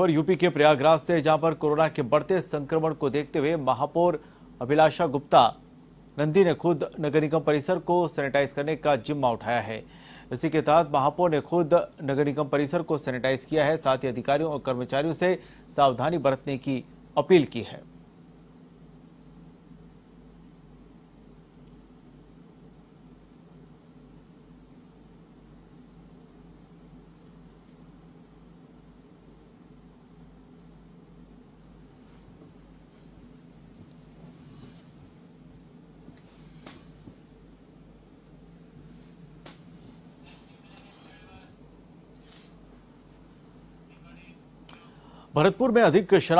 पर यूपी के प्रयागराज से जहां पर कोरोना के बढ़ते संक्रमण को देखते हुए महापौर अभिलाषा गुप्ता नंदी ने खुद नगर निगम परिसर को सैनिटाइज करने का जिम्मा उठाया है इसी के तहत महापौर ने खुद नगर निगम परिसर को सैनिटाइज किया है साथ ही अधिकारियों और कर्मचारियों से सावधानी बरतने की अपील की है भरतपुर में अधिक शराब